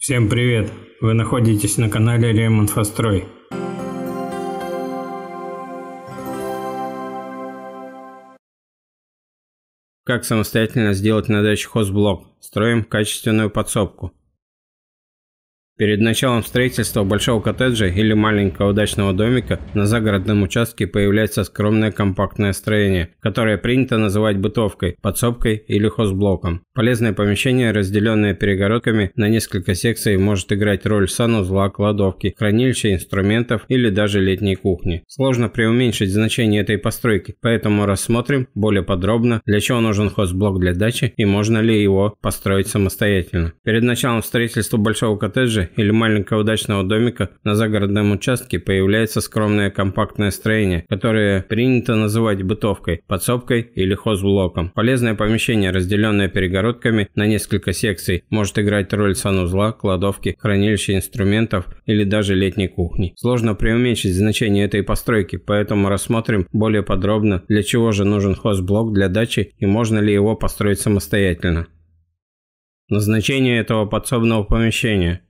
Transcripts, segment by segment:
Всем привет! Вы находитесь на канале Фастрой. Как самостоятельно сделать на даче хозблок? Строим качественную подсобку. Перед началом строительства большого коттеджа или маленького удачного домика на загородном участке появляется скромное компактное строение, которое принято называть бытовкой, подсобкой или хозблоком. Полезное помещение, разделенное перегородками на несколько секций, может играть роль санузла, кладовки, хранилища инструментов или даже летней кухни. Сложно преуменьшить значение этой постройки, поэтому рассмотрим более подробно, для чего нужен хозблок для дачи и можно ли его построить самостоятельно. Перед началом строительства большого коттеджа или маленького дачного домика на загородном участке появляется скромное компактное строение, которое принято называть бытовкой, подсобкой или хозблоком. Полезное помещение, разделенное перегородками на несколько секций, может играть роль санузла, кладовки, хранилища инструментов или даже летней кухни. Сложно преуменьшить значение этой постройки, поэтому рассмотрим более подробно, для чего же нужен хозблок для дачи и можно ли его построить самостоятельно. Назначение этого подсобного помещения –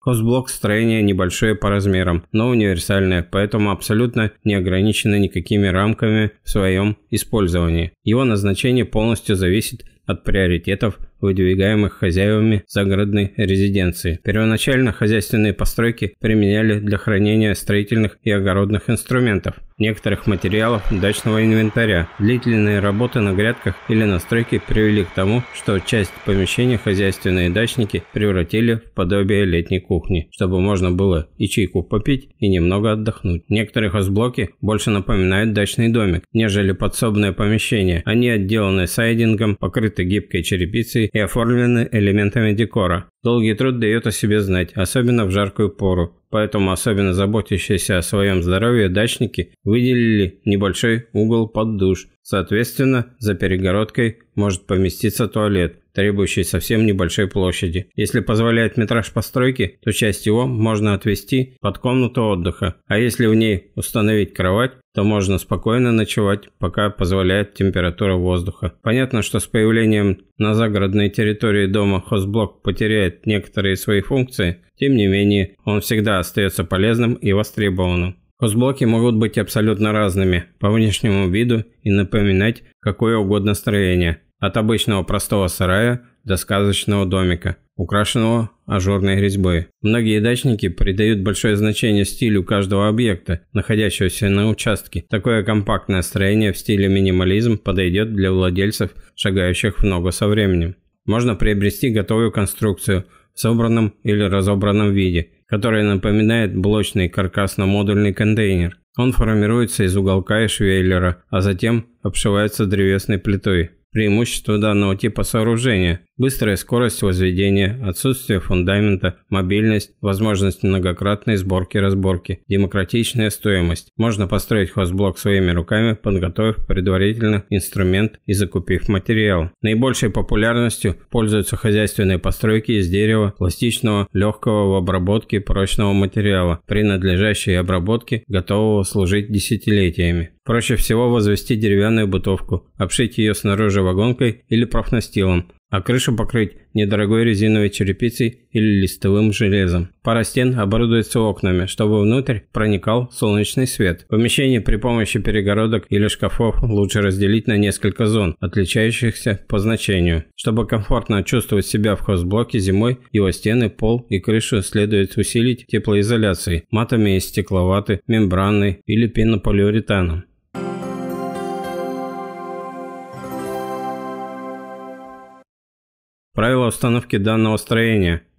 Хозблок строение небольшое по размерам, но универсальное, поэтому абсолютно не ограничено никакими рамками в своем использовании. Его назначение полностью зависит от приоритетов, выдвигаемых хозяевами загородной резиденции. Первоначально хозяйственные постройки применяли для хранения строительных и огородных инструментов, некоторых материалов дачного инвентаря. Длительные работы на грядках или на стройке привели к тому, что часть помещения хозяйственные дачники превратили в подобие летней кухни, чтобы можно было и чайку попить, и немного отдохнуть. Некоторые хозблоки больше напоминают дачный домик, нежели подсобное помещение. Они отделаны сайдингом, покрыты покрыты гибкой черепицей и оформлены элементами декора. Долгий труд дает о себе знать, особенно в жаркую пору. Поэтому особенно заботящиеся о своем здоровье дачники выделили небольшой угол под душ, Соответственно, за перегородкой может поместиться туалет, требующий совсем небольшой площади. Если позволяет метраж постройки, то часть его можно отвести под комнату отдыха, а если в ней установить кровать, то можно спокойно ночевать, пока позволяет температура воздуха. Понятно, что с появлением на загородной территории дома хозблок потеряет некоторые свои функции, тем не менее, он всегда остается полезным и востребованным. Узбоки могут быть абсолютно разными по внешнему виду и напоминать какое угодно строение, от обычного простого сарая до сказочного домика, украшенного ажурной резьбой. Многие дачники придают большое значение стилю каждого объекта, находящегося на участке. Такое компактное строение в стиле минимализм подойдет для владельцев, шагающих в ногу со временем. Можно приобрести готовую конструкцию в собранном или разобранном виде – который напоминает блочный каркасно-модульный контейнер. Он формируется из уголка и швейлера, а затем обшивается древесной плитой. Преимущества данного типа сооружения – быстрая скорость возведения, отсутствие фундамента, мобильность, возможность многократной сборки-разборки, демократичная стоимость. Можно построить хозблок своими руками, подготовив предварительно инструмент и закупив материал. Наибольшей популярностью пользуются хозяйственные постройки из дерева, пластичного, легкого в обработке прочного материала, при надлежащей обработке готового служить десятилетиями. Проще всего возвести деревянную бытовку, обшить ее снаружи вагонкой или профнастилом, а крышу покрыть недорогой резиновой черепицей или листовым железом. Пара стен оборудуется окнами, чтобы внутрь проникал солнечный свет. Помещение при помощи перегородок или шкафов лучше разделить на несколько зон, отличающихся по значению. Чтобы комфортно чувствовать себя в хозблоке зимой, его стены, пол и крышу следует усилить теплоизоляцией, матами из стекловаты, мембранной или пенополиуретаном. Правила установки данного строения –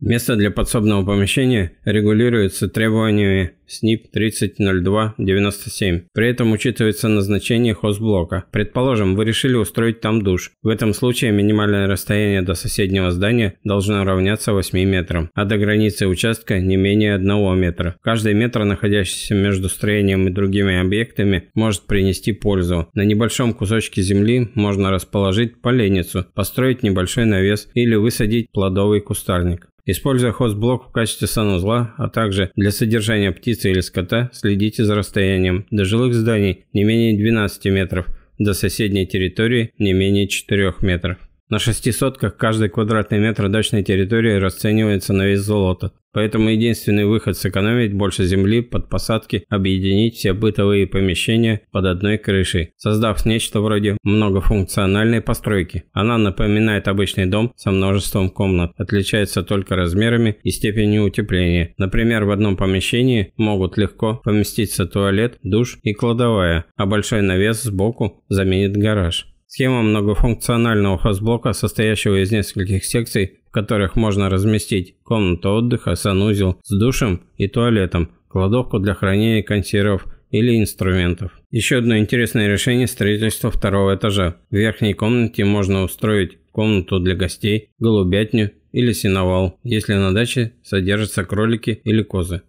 Место для подсобного помещения регулируется требованиями СНИП 300297. При этом учитывается назначение хозблока. Предположим, вы решили устроить там душ. В этом случае минимальное расстояние до соседнего здания должно равняться 8 метрам, а до границы участка не менее 1 метра. Каждый метр, находящийся между строением и другими объектами, может принести пользу. На небольшом кусочке земли можно расположить поленницу, построить небольшой навес или высадить плодовый кустарник. Используя хозблок в качестве санузла, а также для содержания птицы или скота, следите за расстоянием до жилых зданий не менее 12 метров, до соседней территории не менее 4 метров. На шести сотках каждый квадратный метр дачной территории расценивается на вес золота. Поэтому единственный выход сэкономить больше земли под посадки – объединить все бытовые помещения под одной крышей, создав нечто вроде многофункциональной постройки. Она напоминает обычный дом со множеством комнат, отличается только размерами и степенью утепления. Например, в одном помещении могут легко поместиться туалет, душ и кладовая, а большой навес сбоку заменит гараж. Схема многофункционального хозблока, состоящего из нескольких секций, в которых можно разместить комнату отдыха, санузел с душем и туалетом, кладовку для хранения консервов или инструментов. Еще одно интересное решение – строительство второго этажа. В верхней комнате можно устроить комнату для гостей, голубятню или сеновал, если на даче содержатся кролики или козы.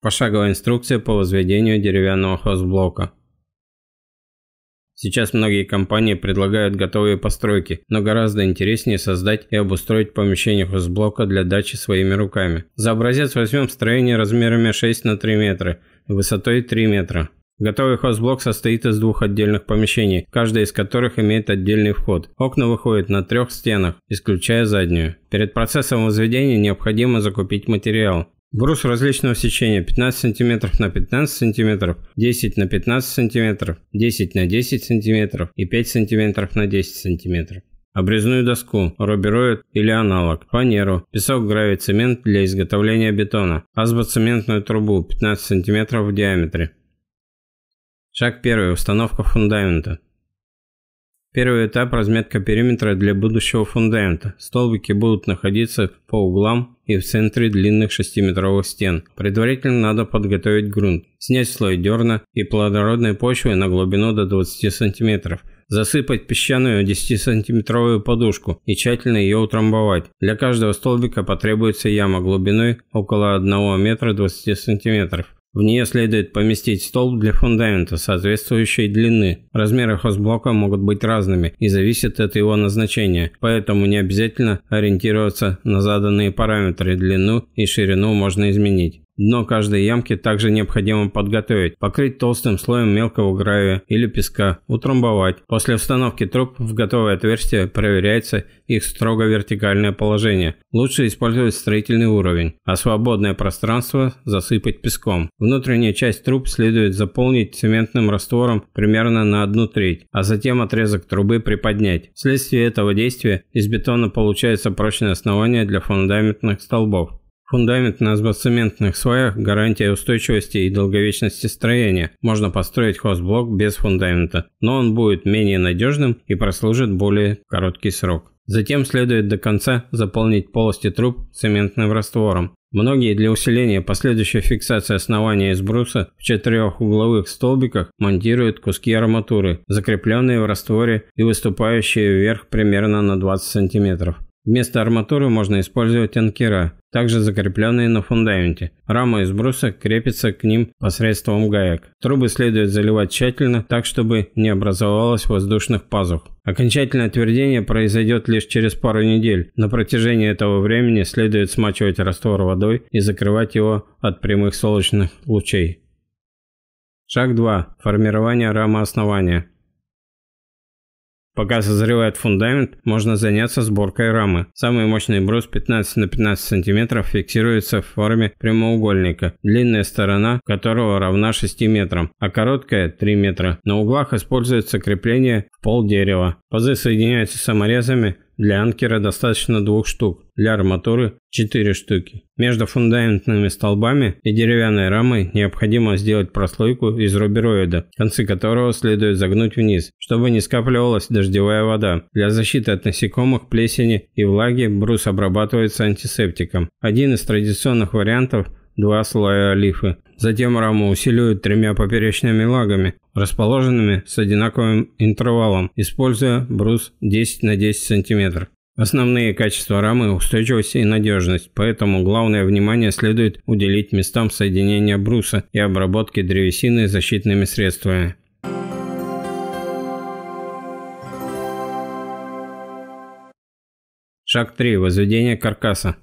Пошаговая инструкция по возведению деревянного хозблока. Сейчас многие компании предлагают готовые постройки, но гораздо интереснее создать и обустроить помещение хозблока для дачи своими руками. За образец возьмем строение размерами 6 на 3 метра и высотой 3 метра. Готовый хозблок состоит из двух отдельных помещений, каждая из которых имеет отдельный вход. Окна выходят на трех стенах, исключая заднюю. Перед процессом возведения необходимо закупить материал. Брус различного сечения 15 см на 15 см, 10 на 15 см, 10 на 10 см и 5 см на 10 см. Обрезную доску, рубероид или аналог, фанеру, песок, гравий, цемент для изготовления бетона, азбоцементную трубу 15 см в диаметре. Шаг 1. Установка фундамента. Первый этап – разметка периметра для будущего фундамента. Столбики будут находиться по углам и в центре длинных 6-метровых стен. Предварительно надо подготовить грунт, снять слой дерна и плодородной почвы на глубину до 20 см. Засыпать песчаную 10-сантиметровую подушку и тщательно ее утрамбовать. Для каждого столбика потребуется яма глубиной около 1 метра 20 сантиметров. В нее следует поместить столб для фундамента соответствующей длины. Размеры хозблока могут быть разными и зависят от его назначения, поэтому не обязательно ориентироваться на заданные параметры, длину и ширину можно изменить. Дно каждой ямки также необходимо подготовить, покрыть толстым слоем мелкого гравия или песка, утрамбовать. После установки труб в готовое отверстие проверяется их строго вертикальное положение. Лучше использовать строительный уровень, а свободное пространство засыпать песком. Внутренняя часть труб следует заполнить цементным раствором примерно на одну треть, а затем отрезок трубы приподнять. Вследствие этого действия из бетона получается прочное основание для фундаментных столбов. Фундамент на сбацементных слоях – гарантия устойчивости и долговечности строения. Можно построить хозблок без фундамента, но он будет менее надежным и прослужит более короткий срок. Затем следует до конца заполнить полости труб цементным раствором. Многие для усиления последующей фиксации основания из бруса в четырех угловых столбиках монтируют куски арматуры, закрепленные в растворе и выступающие вверх примерно на 20 см. Вместо арматуры можно использовать анкера, также закрепленные на фундаменте. Рама из бруса крепится к ним посредством гаек. Трубы следует заливать тщательно, так чтобы не образовалось воздушных пазух. Окончательное отвердение произойдет лишь через пару недель. На протяжении этого времени следует смачивать раствор водой и закрывать его от прямых солнечных лучей. Шаг 2. Формирование рамы основания. Пока созревает фундамент, можно заняться сборкой рамы. Самый мощный брус 15 на 15 сантиметров фиксируется в форме прямоугольника, длинная сторона которого равна 6 метрам, а короткая – 3 метра. На углах используется крепление в пол дерева. Пазы соединяются саморезами, для анкера достаточно двух штук, для арматуры четыре штуки. Между фундаментными столбами и деревянной рамой необходимо сделать прослойку из рубероида, концы которого следует загнуть вниз, чтобы не скапливалась дождевая вода. Для защиты от насекомых, плесени и влаги брус обрабатывается антисептиком. Один из традиционных вариантов – два слоя олифы, Затем раму усиливают тремя поперечными лагами, расположенными с одинаковым интервалом, используя брус 10 на 10 см. Основные качества рамы – устойчивость и надежность, поэтому главное внимание следует уделить местам соединения бруса и обработки древесины защитными средствами. Шаг 3. Возведение каркаса.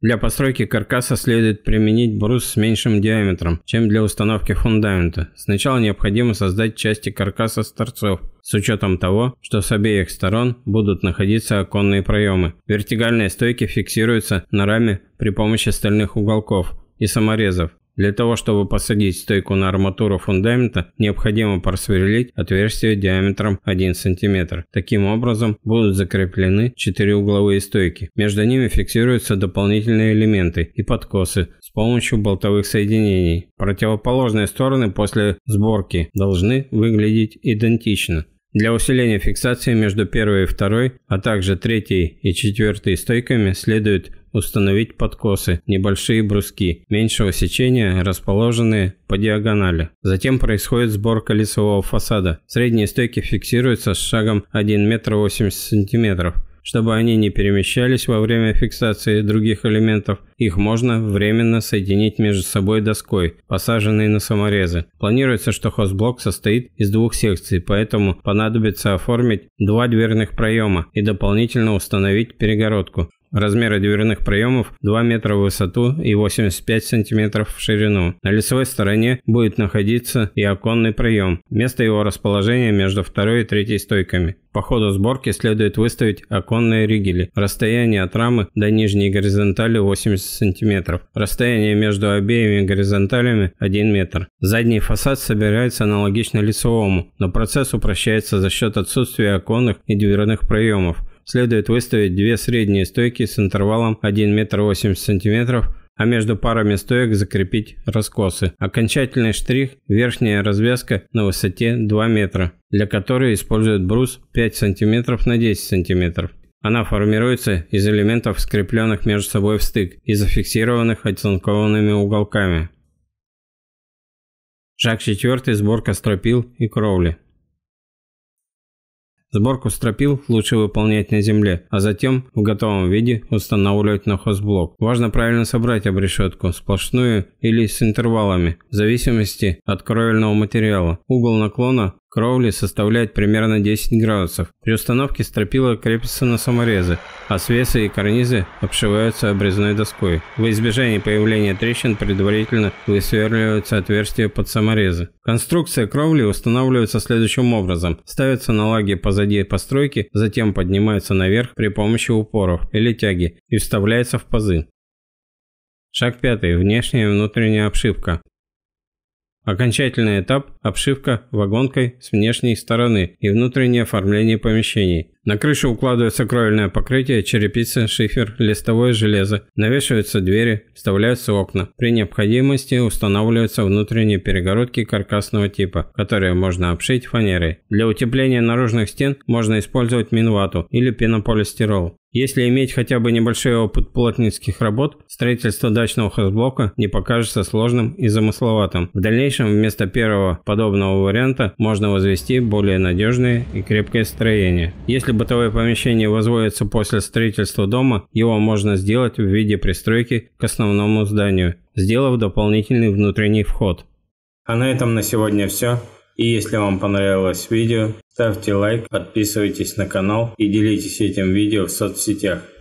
Для постройки каркаса следует применить брус с меньшим диаметром, чем для установки фундамента. Сначала необходимо создать части каркаса с торцов, с учетом того, что с обеих сторон будут находиться оконные проемы. Вертикальные стойки фиксируются на раме при помощи стальных уголков и саморезов. Для того, чтобы посадить стойку на арматуру фундамента, необходимо просверлить отверстие диаметром 1 см. Таким образом будут закреплены 4 угловые стойки. Между ними фиксируются дополнительные элементы и подкосы с помощью болтовых соединений. Противоположные стороны после сборки должны выглядеть идентично. Для усиления фиксации между первой и второй, а также третьей и четвертой стойками следует установить подкосы, небольшие бруски меньшего сечения, расположенные по диагонали. Затем происходит сборка лицевого фасада. Средние стойки фиксируются с шагом 1 метр 80 сантиметров. Чтобы они не перемещались во время фиксации других элементов, их можно временно соединить между собой доской, посаженной на саморезы. Планируется, что хозблок состоит из двух секций, поэтому понадобится оформить два дверных проема и дополнительно установить перегородку, Размеры дверных проемов 2 метра в высоту и 85 сантиметров в ширину. На лицевой стороне будет находиться и оконный проем. Место его расположения между второй и третьей стойками. По ходу сборки следует выставить оконные ригели. Расстояние от рамы до нижней горизонтали 80 сантиметров, Расстояние между обеими горизонталями 1 метр. Задний фасад собирается аналогично лицевому, но процесс упрощается за счет отсутствия оконных и дверных проемов следует выставить две средние стойки с интервалом 1 метр 80 сантиметров, а между парами стоек закрепить раскосы. Окончательный штрих – верхняя развязка на высоте 2 метра, для которой используют брус 5 см на 10 см. Она формируется из элементов, скрепленных между собой в стык и зафиксированных оцинкованными уголками. Шаг четвертый Сборка стропил и кровли. Сборку стропил лучше выполнять на земле, а затем в готовом виде устанавливать на хозблок. Важно правильно собрать обрешетку, сплошную или с интервалами, в зависимости от кровельного материала. Угол наклона Кровли составляет примерно 10 градусов. При установке стропила крепятся на саморезы, а свесы и карнизы обшиваются обрезной доской. В избежание появления трещин предварительно высверливаются отверстия под саморезы. Конструкция кровли устанавливается следующим образом. Ставятся на лаги позади постройки, затем поднимаются наверх при помощи упоров или тяги и вставляются в пазы. Шаг пятый. Внешняя и внутренняя обшивка. Окончательный этап – обшивка вагонкой с внешней стороны и внутреннее оформление помещений. На крышу укладывается кровельное покрытие, черепица, шифер, листовое железо. Навешиваются двери, вставляются окна. При необходимости устанавливаются внутренние перегородки каркасного типа, которые можно обшить фанерой. Для утепления наружных стен можно использовать минвату или пенополистирол. Если иметь хотя бы небольшой опыт плотницких работ, строительство дачного хозблока не покажется сложным и замысловатым. В дальнейшем вместо первого подобного варианта можно возвести более надежное и крепкое строение. Если бытовое помещение возводится после строительства дома, его можно сделать в виде пристройки к основному зданию, сделав дополнительный внутренний вход. А на этом на сегодня все. И если вам понравилось видео, ставьте лайк, подписывайтесь на канал и делитесь этим видео в соцсетях.